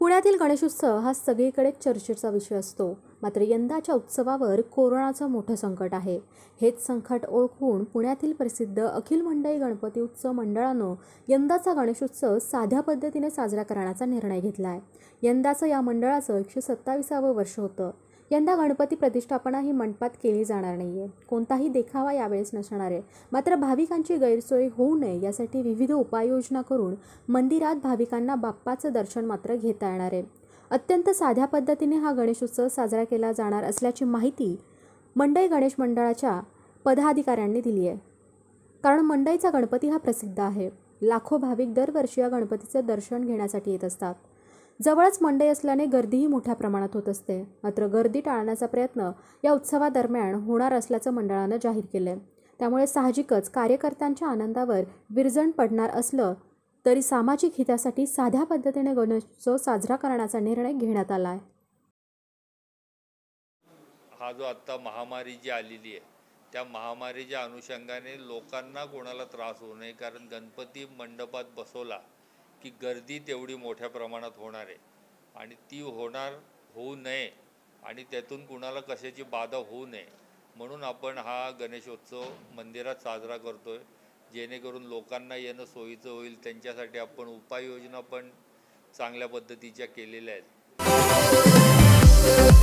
पुण्यातील गणेशोत्सव हा सगळीकडे चर्चेचा विषय असतो मात्र यंदाच्या उत्सवावर कोरोनाचं मोठं संकट आहे हेच संकट ओळखून पुण्यातील प्रसिद्ध अखिल मंडई गणपती उत्सव मंडळानं यंदाचा गणेशोत्सव साध्या पद्धतीने साजरा करण्याचा निर्णय घेतला आहे यंदाचं या मंडळाचं एकशे सत्तावीसावं वर्ष होतं यंदा गणपती प्रतिष्ठापना ही मंडपात केली जाणार नाही आहे कोणताही देखावा यावेळेस नसणार आहे मात्र भाविकांची गैरसोय होऊ नये यासाठी विविध उपाययोजना करून मंदिरात भाविकांना बाप्पाचं दर्शन मात्र घेता येणार आहे अत्यंत साध्या पद्धतीने हा गणेशोत्सव साजरा केला जाणार असल्याची माहिती मंडई गणेश मंडळाच्या पदाधिकाऱ्यांनी दिली आहे कारण मंडईचा गणपती हा प्रसिद्ध आहे लाखो भाविक दरवर्षी या गणपतीचं दर्शन घेण्यासाठी येत असतात जवळच मंडई असल्याने गर्दीही मोठ्या प्रमाणात होत असते मात्र गर्दी टाळण्याचा प्रयत्न या उत्सवादरम्यान होणार असल्याचं मंडळानं जाहीर केलं त्यामुळे साहजिकच कार्यकर्त्यांच्या आनंदावर विरजण पडणार असलं तरी सामाजिक हितासाठी साध्या पद्धतीने गणेशोत्सव साजरा करण्याचा निर्णय घेण्यात आला आहे हा जो आत्ता महामारी जी आलेली आहे त्या महामारीच्या अनुषंगाने लोकांना कोणाला त्रास होऊ नये कारण गणपती मंडपात बसवला की गर्दी तेवढी मोठ्या प्रमाणात होणार आहे आणि ती होणार होऊ नये आणि त्यातून कुणाला कशाची बाधा होऊ नये म्हणून आपण हा गणेशोत्सव मंदिरात साजरा करतो आहे जेणेकरून लोकांना येणं सोयीचं होईल त्यांच्यासाठी आपण उपाययोजना पण चांगल्या पद्धतीच्या केलेल्या आहेत